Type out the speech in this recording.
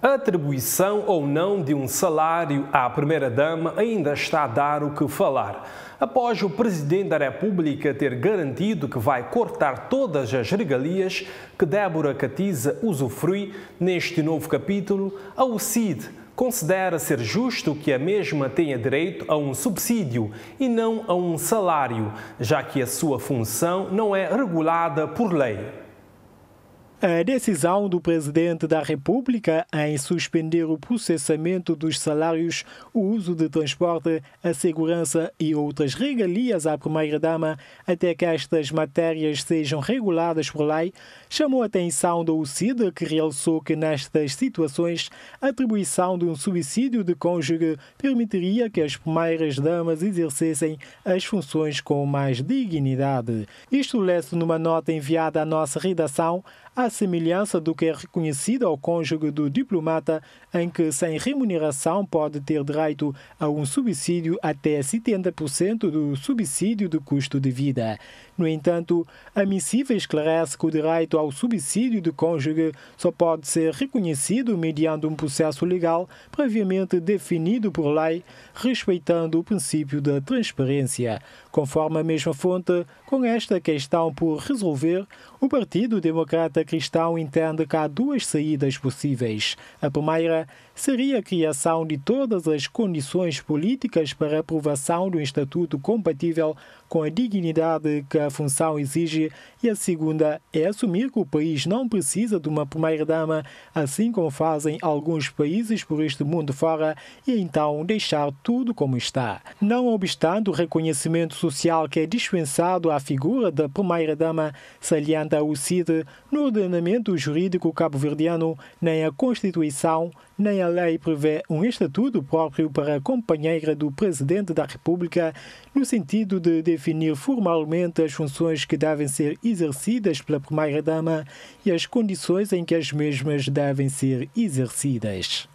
Atribuição ou não de um salário à Primeira-Dama ainda está a dar o que falar. Após o Presidente da República ter garantido que vai cortar todas as regalias que Débora Catiza usufrui neste novo capítulo, a UCID considera ser justo que a mesma tenha direito a um subsídio e não a um salário, já que a sua função não é regulada por lei. A decisão do Presidente da República em suspender o processamento dos salários, o uso de transporte, a segurança e outras regalias à Primeira-Dama até que estas matérias sejam reguladas por lei chamou a atenção da UCID, que realçou que nestas situações a atribuição de um subsídio de cônjuge permitiria que as Primeiras-Damas exercessem as funções com mais dignidade. Isto lê-se numa nota enviada à nossa redação à semelhança do que é reconhecido ao cônjuge do diplomata, em que, sem remuneração, pode ter direito a um subsídio até 70% do subsídio de custo de vida. No entanto, a missiva esclarece que o direito ao subsídio de cônjuge só pode ser reconhecido mediante um processo legal previamente definido por lei, respeitando o princípio da transparência. Conforme a mesma fonte, com esta questão por resolver, o Partido Democrata Cristão entende que há duas saídas possíveis. A primeira seria a criação de todas as condições políticas para aprovação de um estatuto compatível com a dignidade que a função exige, e a segunda é assumir que o país não precisa de uma primeira-dama, assim como fazem alguns países por este mundo fora, e então deixar tudo como está. Não obstante o reconhecimento social que é dispensado à figura da primeira-dama, salienta o CID, no ordenamento jurídico cabo-verdiano, nem a Constituição, nem a lei prevê um estatuto próprio para a companheira do Presidente da República, no sentido de definir formalmente as funções que devem ser exercidas pela Primeira-Dama e as condições em que as mesmas devem ser exercidas.